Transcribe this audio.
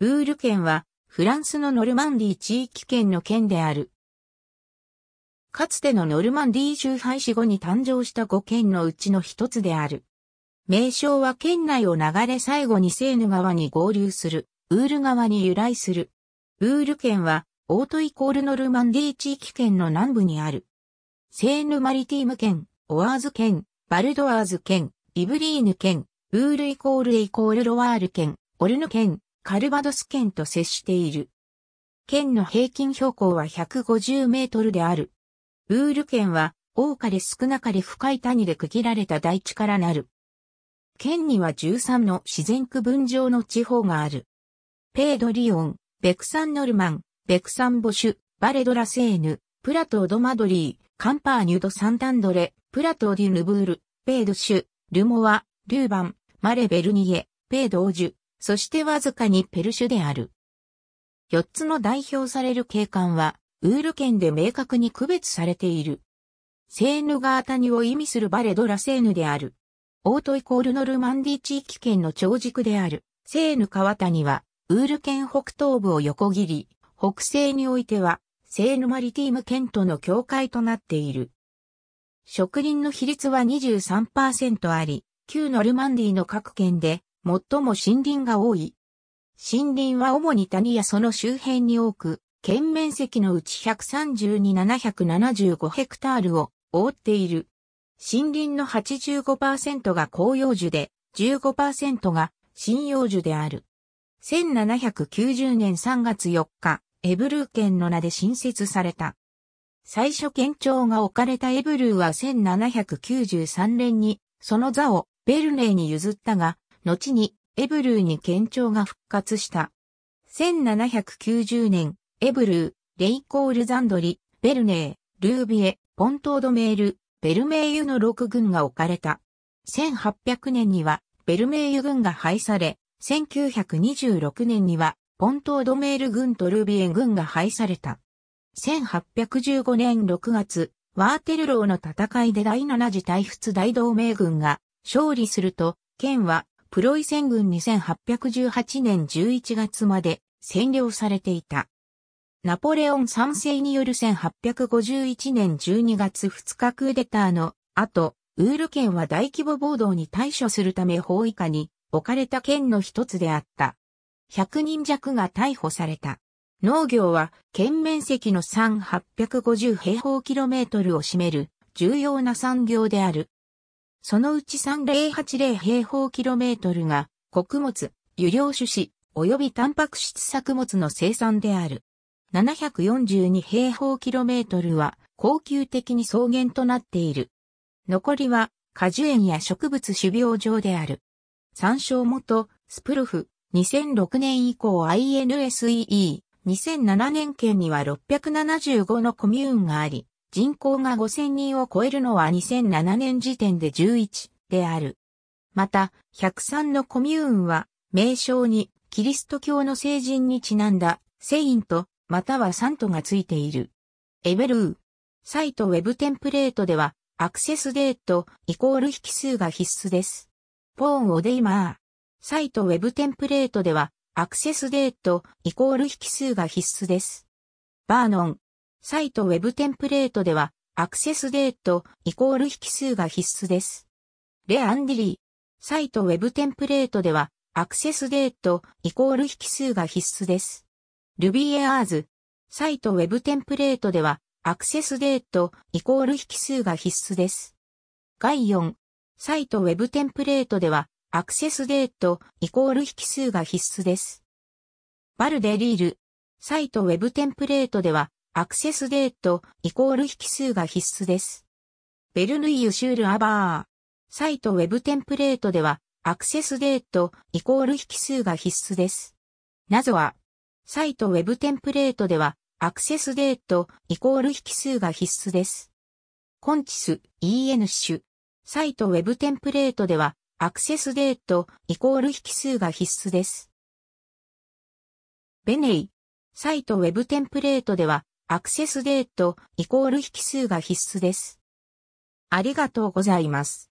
ブール県は、フランスのノルマンディ地域圏の県である。かつてのノルマンディ州廃止後に誕生した5県のうちの一つである。名称は県内を流れ最後にセーヌ川に合流する、ウール川に由来する。ウール県は、オートイコールノルマンディ地域圏の南部にある。セーヌマリティム県、オアーズ県、バルドワーズ県、イブリーヌ県、ウールイコールイコールロワール県、オルヌ県、カルバドス県と接している。県の平均標高は150メートルである。ウール県は、多かれ少なかれ深い谷で区切られた大地からなる。県には13の自然区分上の地方がある。ペードリオン、ベクサンノルマン、ベクサンボシュ、バレドラセーヌ、プラトードマドリー、カンパーニュドサンタンドレ、プラトーデュヌブール、ペードシュ、ルモワ、ルーバン、マレベルニエ、ペードオジュ、そしてわずかにペルシュである。四つの代表される景観は、ウール県で明確に区別されている。セーヌガータニを意味するバレドラセーヌである。オートイコールノルマンディ地域圏の長軸である、セーヌ川谷は、ウール県北東部を横切り、北西においては、セーヌマリティーム県との境界となっている。職人の比率は23%あり、旧ノルマンディの各県で最も森林が多い。森林は主に谷やその周辺に多く、県面積のうち132775ヘクタールを覆っている。森林の85%が広葉樹で、15%が針葉樹である。1790年3月4日、エブルー県の名で新設された。最初県庁が置かれたエブルーは1793年に、その座をベルネーに譲ったが、後にエブルーに県庁が復活した。1790年、エブルー、レイコールザンドリ、ベルネー、ルービエ、ポントードメール、ベルメイユの6軍が置かれた。1800年には、ベルメイユ軍が廃され、1926年には、ポントードメール軍とルービエ軍が廃された。1815年6月、ワーテルローの戦いで第7次大仏大同盟軍が勝利すると、県はプロイセン軍2818年11月まで占領されていた。ナポレオン賛世による1851年12月2日クーデターの後、ウール県は大規模暴動に対処するため法以下に置かれた県の一つであった。100人弱が逮捕された。農業は県面積の3850平方キロメートルを占める重要な産業である。そのうち3080平方キロメートルが穀物、油量種子、及びタンパク質作物の生産である。742平方キロメートルは高級的に草原となっている。残りは果樹園や植物種苗場である。参照元、スプルフ、2006年以降 INSEE、2007年県には675のコミューンがあり、人口が5000人を超えるのは2007年時点で11である。また、103のコミューンは、名称にキリスト教の聖人にちなんだ、セイント、またはサントがついている。エベルー。サイトウェブテンプレートでは、アクセスデート、イコール引数が必須です。ポーンオデイマー。サイトウェブテンプレートでは、アクセスデート、イコール引数が必須です。バーノン。サイトウェブテンプレートでは、アクセスデートイコール引数が必須です。レアンディリー。サイトウェブテンプレートでは、アクセスデートイコール引数が必須です。ルビーアーズサイトウェブテンプレートでは、アクセスデートイコール引数が必須です。ガイオン。サイトウェブテンプレートでは、アクセスデートイコール引数が必須です。バルデリール。サイトウェブテンプレートでは、アクセスデートイコール引数が必須です。ベルヌイユシュールアバー。サイトウェブテンプレートでは、アクセスデートイコール引数が必須です。謎は、サイトウェブテンプレートでは、アクセスデートイコール引数が必須です。コンチス EN 種。サイトウェブテンプレートでは、アクセスデートイコール引数が必須です。ベネイ。サイトウェブテンプレートでは、アクセスデートイコール引数が必須です。ありがとうございます。